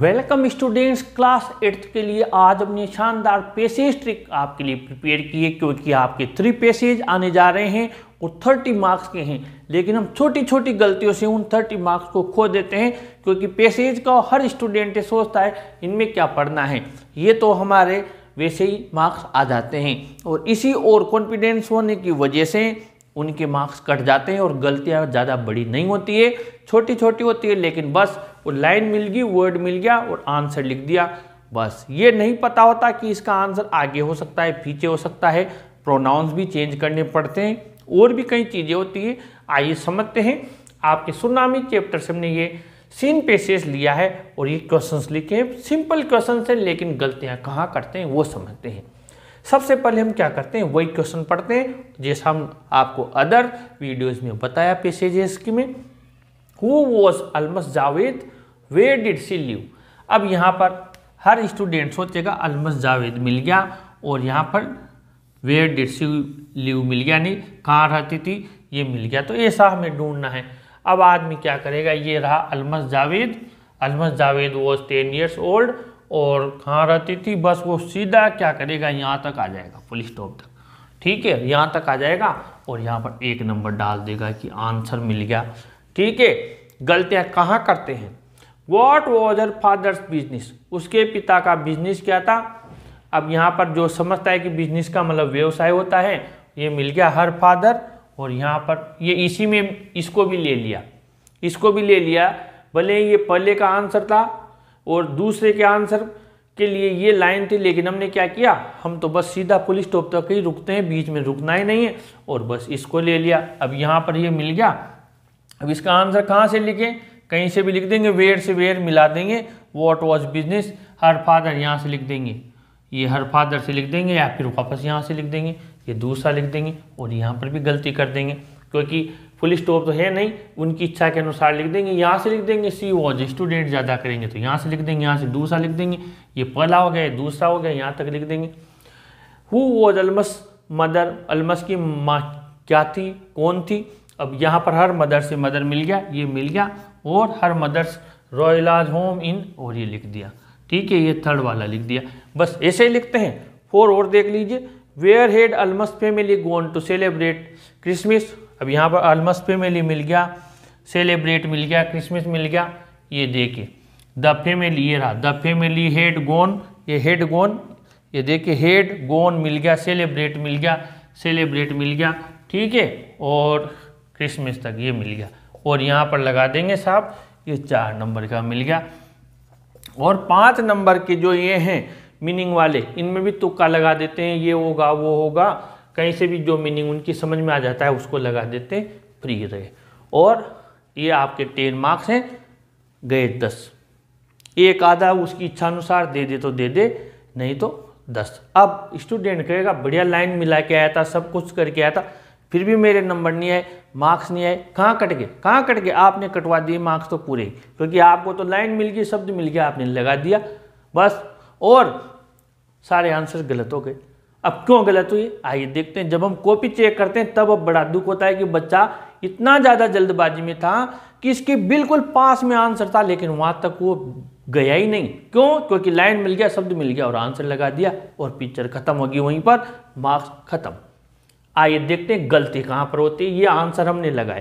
welcome students class eighth के लिए आज हमने शानदार पेसेज ट्रिक आपके लिए प्रिपेयर किए क्योंकि आपके थ्री पेसेज आने जा रहे हैं और थर्टी मार्क्स के हैं लेकिन हम छोटी छोटी गलतियों से उन थर्टी मार्क्स को खो देते हैं क्योंकि पेसेज का हर स्टूडेंट सोचता है इनमें क्या पढ़ना है ये तो हमारे वैसे ही मार्क्स आ जाते हैं और इसी और कॉन्फिडेंस होने की वजह से उनके मार्क्स कट जाते हैं और गलतियाँ ज़्यादा बड़ी नहीं होती है छोटी छोटी होती है लेकिन बस वो लाइन मिल गई वर्ड मिल गया और आंसर लिख दिया बस ये नहीं पता होता कि इसका आंसर आगे हो सकता है पीछे हो सकता है प्रोनाउंस भी चेंज करने पड़ते हैं और भी कई चीज़ें होती है आइए समझते हैं आपके सुनामी चैप्टर से हमने ये सीन पेसेस लिया है और ये क्वेश्चंस लिखे हैं सिंपल क्वेश्चन है लेकिन गलतियाँ कहाँ करते हैं वो समझते हैं सबसे पहले हम क्या करते हैं वही क्वेश्चन पढ़ते हैं जैसा हम आपको अदर वीडियोज में बताया पेसेजेस की में who was Almas Javed where did she live अब यहाँ पर हर स्टूडेंट सोचेगा अलमस जावेद मिल गया और यहाँ पर वेयर डिड सी लिव मिल गया नहीं कहाँ रहती थी ये मिल गया तो ऐसा हमें ढूंढना है अब आदमी क्या करेगा ये रहा Almas Javed Almas Javed was ten years old और कहाँ रहती थी बस वो सीधा क्या करेगा यहाँ तक आ जाएगा फुल स्टॉप तक ठीक है यहाँ तक आ जाएगा और यहाँ पर एक नंबर डाल देगा कि आंसर मिल गया ठीक है गलतियाँ कहाँ करते हैं what was her father's business उसके पिता का बिजनेस क्या था अब यहाँ पर जो समझता है कि बिजनेस का मतलब व्यवसाय होता है ये मिल गया हर फादर और यहाँ पर ये इसी में इसको भी ले लिया इसको भी ले लिया भले ये पहले का आंसर था और दूसरे के आंसर के लिए ये लाइन थी लेकिन हमने क्या किया हम तो बस सीधा पुलिस स्टॉप तक ही रुकते हैं बीच में रुकना ही नहीं है और बस इसको ले लिया अब यहाँ पर ये मिल गया अब इसका आंसर कहाँ से लिखें कहीं से भी लिख देंगे वेयर से वेयर मिला देंगे what was business her father यहाँ से लिख देंगे ये हर फादर से लिख देंगे या फिर वापस यहाँ से लिख देंगे ये दूसरा लिख देंगे और यहाँ पर भी गलती कर देंगे क्योंकि फुल स्टॉप तो है नहीं उनकी इच्छा के अनुसार लिख देंगे यहाँ से लिख देंगे सी वॉज स्टूडेंट ज़्यादा करेंगे तो यहाँ से लिख देंगे यहाँ से दूसरा लिख देंगे ये पहला हो गया दूसरा हो गया यहाँ तक लिख देंगे who was Almas mother Almas की माँ क्या थी कौन थी अब यहाँ पर हर मदर से मदर मिल गया ये मिल गया और हर मदर्स रॉयलाज होम इन और ये लिख दिया ठीक है ये थर्ड वाला लिख दिया बस ऐसे ही लिखते हैं फोर और देख लीजिए where had Almas family gone to celebrate Christmas अब यहाँ पर अलमस फैमिली मिल गया सेलिब्रेट मिल गया क्रिसमस मिल गया ये देखिए द फेमिली ये रहा द फेमिली हेड गोन ये हेड गोन ये देखिए हेड गोन मिल गया सेलिब्रेट मिल गया सेलिब्रेट मिल गया ठीक है और क्रिसमस तक ये मिल गया और यहाँ पर लगा देंगे साहब ये चार नंबर का मिल गया और पाँच नंबर के जो ये हैं मीनिंग वाले इनमें भी तुक्का लगा देते हैं ये होगा वो होगा कहीं से भी जो मीनिंग उनकी समझ में आ जाता है उसको लगा देते हैं फ्री रहे और ये आपके टेन मार्क्स हैं गए दस एक आधा उसकी इच्छानुसार दे दे तो दे दे नहीं तो दस अब स्टूडेंट कहेगा बढ़िया लाइन मिला के आया था सब कुछ करके आया था फिर भी मेरे नंबर नहीं आए मार्क्स नहीं आए कहाँ कट गए कहाँ कट गए आपने कटवा दिए मार्क्स तो पूरे क्योंकि आपको तो लाइन मिल गई शब्द मिल गया आपने लगा दिया बस और सारे आंसर गलत हो गए अब क्यों गलत हुई आइए देखते हैं जब हम कॉपी चेक करते हैं तब अब बड़ा दुख होता है कि बच्चा इतना ज़्यादा जल्दबाजी में था कि इसके बिल्कुल पास में आंसर था लेकिन वहाँ तक वो गया ही नहीं क्यों क्योंकि लाइन मिल गया शब्द मिल गया और आंसर लगा दिया और पिक्चर खत्म होगी वहीं पर मार्क्स खत्म आइए देखते हैं गलती कहाँ पर होती है ये आंसर हमने लगाए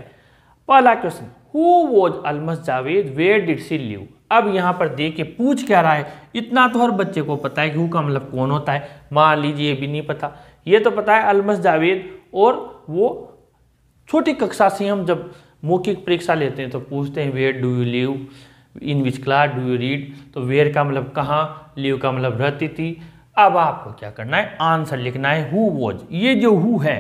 पहला question who was Almas Javed where did she live अब यहाँ पर देख के पूछ क्या रहा है इतना तो हर बच्चे को पता है कि हु का मतलब कौन होता है मान लीजिए ये भी नहीं पता ये तो पता है अलमस जावेद और वो छोटी कक्षा से हम जब मौखिक परीक्षा लेते हैं तो पूछते हैं where do you live in which class do you read तो वेयर का मतलब कहाँ लिव का मतलब रहती थी अब आपको क्या करना है आंसर लिखना है हु वॉज ये जो हु है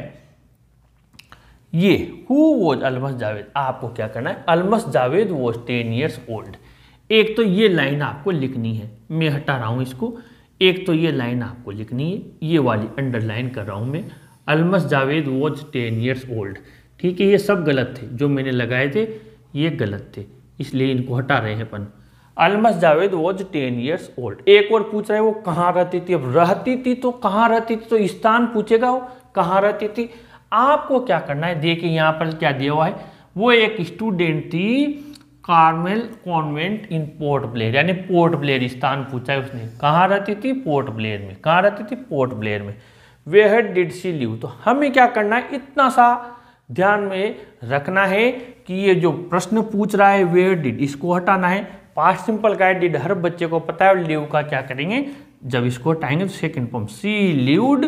ये हु वॉज अलमस जावेद आपको क्या करना है Almas Javed was ten years old एक तो ये लाइन आपको लिखनी है मैं हटा रहा हूं इसको एक तो ये लाइन आपको लिखनी है ये वाली अंडरलाइन कर रहा हूं मैं Almas Javed was ten years old ठीक है ये सब गलत थे जो मैंने लगाए थे ये गलत थे इसलिए इनको हटा रहे हैं अपन Almas Javed was ten years old एक और पूछ रहा है वो कहाँ रहती थी अब रहती थी तो कहाँ रहती थी तो स्थान पूछेगा वो कहाँ रहती थी आपको क्या करना है देखिए यहाँ पर क्या दिया हुआ है वो एक स्टूडेंट थी Carmel convent in Port Blair यानी पोर्ट ब्लेयर स्थान पूछा है उसने कहाँ रहती थी पोर्ट ब्लेयर में कहाँ रहती थी पोर्ट ब्लेयर में वेहर डिड सी लिव तो हमें क्या करना है इतना सा ध्यान में रखना है कि ये जो प्रश्न पूछ रहा है वेयर डिड इसको हटाना है पास्ट सिंपल का है डिड हर बच्चे को पता है लिव का क्या करेंगे जब इसको टाइंगे तो सेकेंड फॉर्म सी ल्यूड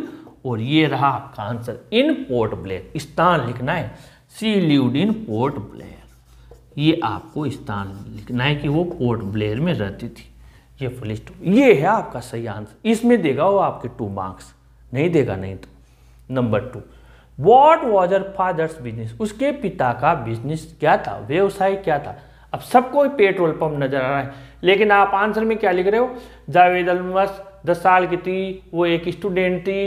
और ये रहा आपका आंसर इन पोर्ट ब्लेयर स्थान लिखना है she lived in Port Blair ये आपको स्थान लिखना है कि वो पोर्ट ब्लेयर में रहती थी ये पुलिस ये है आपका सही आंसर इसमें देगा वो आपके टू मार्क्स नहीं देगा नहीं तो number two what was her father's business उसके पिता का बिजनेस क्या था व्यवसाय क्या था अब सबको पेट्रोल पंप नजर आ रहा है लेकिन आप आंसर में क्या लिख रहे हो जावेद अलमस दस साल की थी वो एक स्टूडेंट थी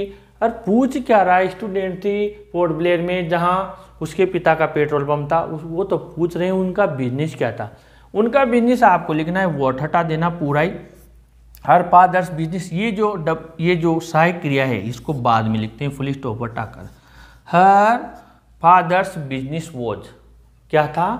और पूछ क्या रहा है स्टूडेंट थी पोर्ट ब्लेयर में जहाँ उसके पिता का पेट्रोल पंप था वो तो पूछ रहे हैं उनका बिजनेस क्या था उनका बिजनेस आपको लिखना है वॉट हटा देना पूरा ही हर पादर्श बिजनेस ये जो डब ये जो सहायक क्रिया है इसको बाद में लिखते हैं फुल स्टॉप हटाकर हर फादर्स बिजनेस वॉज क्या था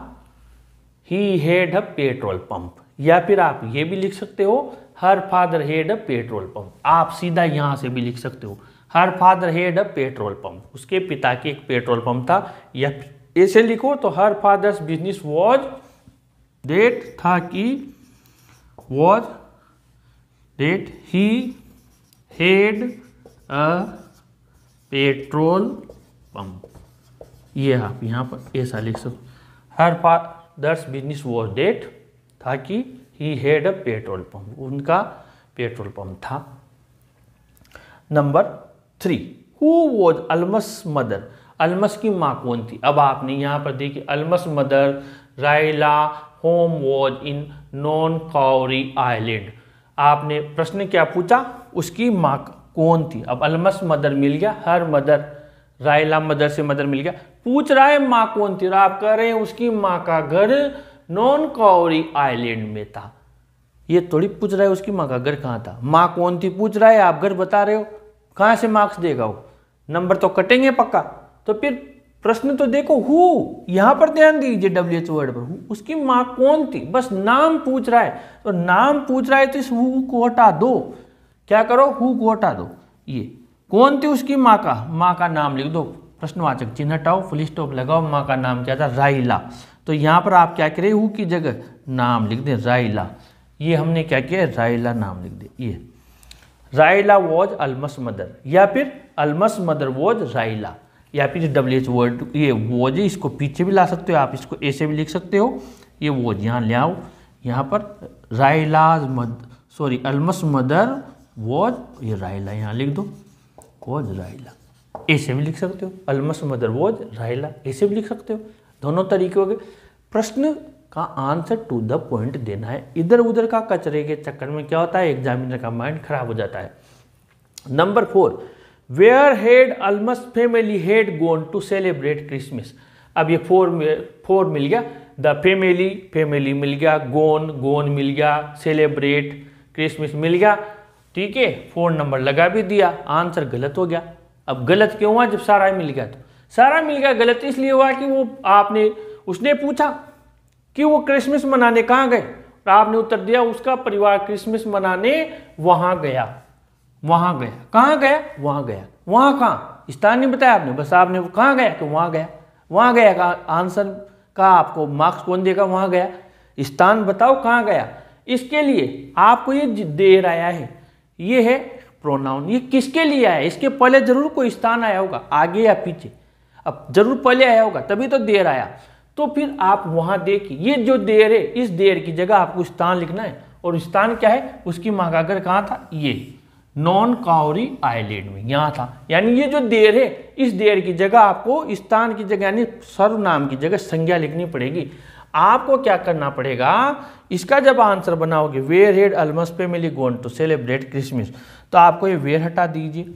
he had a petrol pump या फिर आप ये भी लिख सकते हो her father had a petrol pump आप सीधा यहाँ से भी लिख सकते हो her father had a petrol pump उसके पिता के एक पेट्रोल पंप था या ऐसे लिखो तो her father's business was that था कि was that he had a petrol pump ये आप यहाँ पर ऐसा लिख सकते हर फा दर्स बिजनेस वॉज डेट था कि he had a petrol pump उनका पेट्रोल पंप था number three who was Almas mother Almas की माँ कौन थी अब आपने यहाँ पर देखी Almas mother Raila home was in Nancowry island आपने प्रश्न क्या पूछा उसकी माँ कौन थी अब अलमस मदर मिल गया हर मदर रायला मदर से मदर मिल गया पूछ रहा है माँ कौन थी और आप कह रहे हैं उसकी माँ का घर नॉन कौरी आइलैंड में था ये थोड़ी पूछ रहा है उसकी माँ का घर कहाँ था माँ कौन थी पूछ रहा है आप घर बता रहे हो कहाँ से मार्क्स देगा वो नंबर तो कटेंगे पक्का तो फिर प्रश्न तो देखो हु यहाँ पर ध्यान दीजिए डब्ल्यू एच वर्ड पर हु उसकी माँ कौन थी बस नाम पूछ रहा है तो नाम पूछ रहा है तो इस हु को हटा दो क्या करो हु को हटा दो ये कौन थी उसकी माँ का माँ का नाम लिख दो प्रश्नवाचक चिन्ह हटाओ फुल स्टॉप लगाओ माँ का नाम क्या था राइला तो यहाँ पर आप क्या करें हु की जगह नाम लिख दें राइला ये हमने क्या किया राइला नाम लिख दे ये राइला वॉज अलमस मदर या फिर अलमस मदर वॉज राइला या फिर डब्ल्यू एच वर्ड ये वॉज इसको पीछे भी ला सकते हो आप इसको ऐसे भी लिख सकते हो ये वॉज यहाँ ले आओ यहाँ पर राइलाज मद सॉरी अलमस मदर वॉज ये राइला यहाँ लिख दो वॉज राइला ऐसे भी लिख सकते हो अलमस मदर मदरबोज राहिला ऐसे भी लिख सकते हो दोनों तरीके हो गए प्रश्न का आंसर टू द पॉइंट देना है इधर उधर का कचरे के चक्कर में क्या होता है एग्जामिनर का माइंड खराब हो जाता है number four where had Almas family had gone to celebrate Christmas अब ये फोर फोर मिल गया द फैमिली फैमिली मिल गया गोन गोन मिल गया सेलिब्रेट क्रिसमस मिल गया ठीक है फोन नंबर लगा भी दिया आंसर गलत हो गया अब गलत क्यों हुआ जब सारा मिल गया तो सारा मिल गया गलत इसलिए हुआ कि वो आपने उसने पूछा कि वो क्रिसमस मनाने कहाँ गए और आपने उत्तर दिया उसका परिवार क्रिसमस मनाने वहाँ गया वहाँ गया कहाँ गया वहाँ गया वहाँ कहाँ स्थान नहीं बताया आपने बस आपने कहाँ गया तो वहाँ गया वहाँ गया का आंसर का आपको मार्क्स कौन देगा वहाँ गया स्थान बताओ कहाँ गया इसके लिए आपको ये दे रहा है ये है प्रोनाउन ये किसके लिए आया इसके पहले जरूर कोई स्थान आया होगा आगे या पीछे अब जरूर पहले आया होगा तभी तो देर आया तो फिर आप वहां देखिए ये जो देर है इस देर की जगह आपको स्थान लिखना है और स्थान क्या है उसकी महाकागर कहाँ था ये नॉन काउरी आइलैंड में यहाँ था यानी ये जो देर है इस देर की जगह आपको स्थान की जगह यानी सर्वनाम की जगह संज्ञा लिखनी पड़ेगी आपको क्या करना पड़ेगा इसका जब आंसर बनाओगे where had Almas family gone to celebrate Christmas तो आपको ये वेयर हटा दीजिए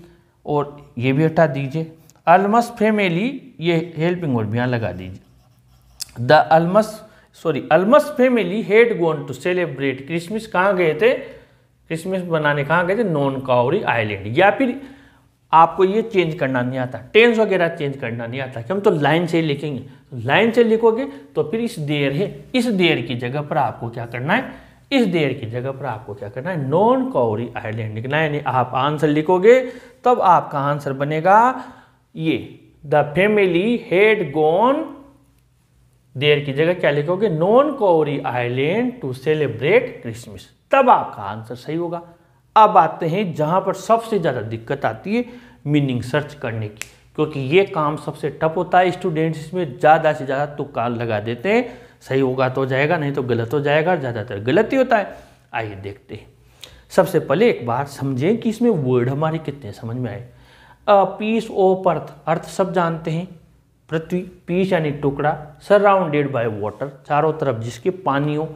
और ये भी हटा दीजिए अलमस फेमेली ये हेल्पिंग वर्ड भी यहाँ लगा दीजिए the Almas sorry Almas family had gone to celebrate Christmas कहाँ गए थे क्रिसमस बनाने कहाँ गए थे नॉन काउरी आइलैंड या फिर आपको ये चेंज करना नहीं आता टेंस वगैरह चेंज करना नहीं आता कि हम तो लाइन से ही लिखेंगे लाइन से लिखोगे तो फिर इस देर है इस देर की जगह पर आपको क्या करना है इस देर की जगह पर आपको क्या करना है नॉन कौरी आइलैंड लिखना है यानी आप आंसर लिखोगे तब आपका आंसर बनेगा ये the family had gone there की जगह क्या लिखोगे non Nancowry island to celebrate Christmas तब आपका आंसर सही होगा अब आते हैं जहाँ पर सबसे ज़्यादा दिक्कत आती है मीनिंग सर्च करने की क्योंकि ये काम सबसे टफ होता है स्टूडेंट्स इसमें ज़्यादा से ज़्यादा तुकाल तो लगा देते हैं सही होगा तो जाएगा नहीं तो गलत हो जाएगा ज़्यादातर गलत ही होता है आइए देखते हैं सबसे पहले एक बार समझें कि इसमें वर्ड हमारे कितने समझ में आए अ पीस ऑफ अर्थ अर्थ सब जानते हैं पृथ्वी पीस यानी टुकड़ा सराउंडेड बाय वाटर चारों तरफ जिसके पानी हो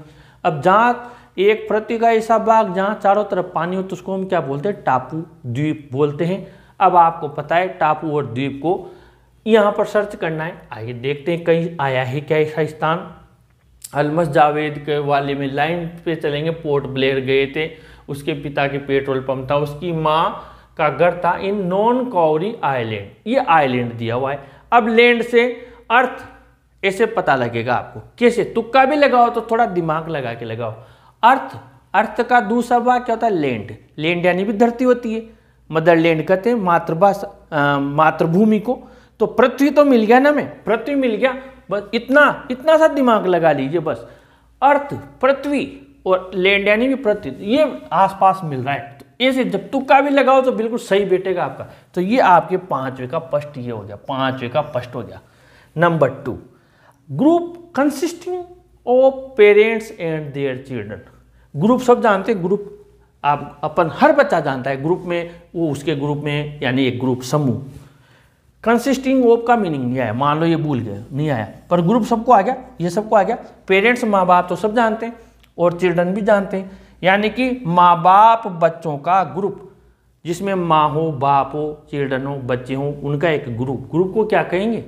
अब जहाँ एक पृथ्वी का ऐसा भाग जहाँ चारों तरफ पानी हो तो उसको हम क्या बोलते हैं टापू द्वीप बोलते हैं अब आपको पता है टापू और द्वीप को यहाँ पर सर्च करना है आइए देखते हैं कहीं आया है क्या ऐसा स्थान अलमस जावेद के वाले में लाइन पे चलेंगे पोर्ट ब्लेयर गए थे उसके पिता के पेट्रोल पंप था उसकी माँ का घर था इन नॉन कौरी आइलैंड ये आइलैंड दिया हुआ है अब लैंड से अर्थ ऐसे पता लगेगा आपको कैसे तुक्का भी लगाओ तो थोड़ा दिमाग लगा के लगाओ अर्थ अर्थ का दूसरा भाग क्या होता है लैंड लैंड यानी भी धरती होती है मदरलैंड कहते हैं मातृभाषा मातृभूमि को तो पृथ्वी तो मिल गया ना मैं पृथ्वी मिल गया बस इतना इतना सा दिमाग लगा लीजिए बस अर्थ पृथ्वी और लैंड यानी भी पृथ्वी ये आसपास मिल रहा है तो ऐसे जब तुक्का भी लगाओ तो बिल्कुल सही बैठेगा आपका तो ये आपके पांचवे का पष्ट ये हो गया पांचवे का पष्ट हो गया number two group consisting of parents and their children group सब जानते हैं ग्रुप आप अपन हर बच्चा जानता है ग्रुप में वो उसके ग्रुप में यानी एक ग्रुप समूह कंसिस्टिंग ऑफ का मीनिंग नहीं आया मान लो ये भूल गए नहीं आया पर ग्रुप सबको आ गया ये सबको आ गया पेरेंट्स माँ बाप तो सब जानते हैं और चिल्ड्रन भी जानते हैं यानी कि माँ बाप बच्चों का ग्रुप जिसमें माँ हो बाप हो चिल्ड्रन हो बच्चे हों उनका एक ग्रुप ग्रुप को क्या कहेंगे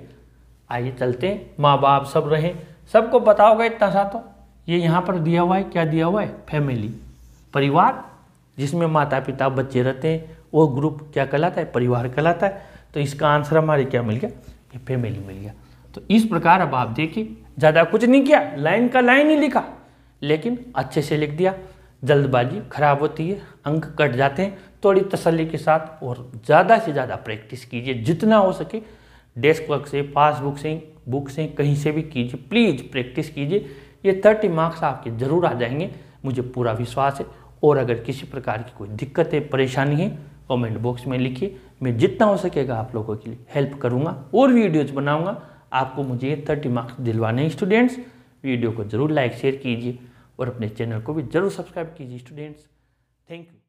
आइए चलते हैं माँ बाप सब रहें सबको बताओगे इतना सा तो ये यहाँ पर दिया हुआ है क्या दिया हुआ है फैमिली परिवार जिसमें माता पिता बच्चे रहते हैं वो ग्रुप क्या कहलाता है परिवार कहलाता है तो इसका आंसर हमारे क्या मिल गया ये फैमिली मिल गया तो इस प्रकार अब आप देखिए ज़्यादा कुछ नहीं किया लाइन का लाइन ही लिखा लेकिन अच्छे से लिख दिया जल्दबाजी खराब होती है अंक कट जाते हैं थोड़ी तसल्ली के साथ और ज़्यादा से ज़्यादा प्रैक्टिस कीजिए जितना हो सके डेस्क वर्क से पासबुक से बुक से कहीं से भी कीजिए प्लीज़ प्रैक्टिस कीजिए ये थर्टी मार्क्स आपके ज़रूर आ जाएंगे मुझे पूरा विश्वास है और अगर किसी प्रकार की कोई दिक्कत है परेशानी है कमेंट बॉक्स में लिखिए मैं जितना हो सकेगा आप लोगों के लिए हेल्प करूँगा और वीडियोज़ बनाऊँगा आपको मुझे ये थर्टी मार्क्स दिलवाने हैं स्टूडेंट्स वीडियो को ज़रूर लाइक शेयर कीजिए और अपने चैनल को भी ज़रूर सब्सक्राइब कीजिए स्टूडेंट्स थैंक यू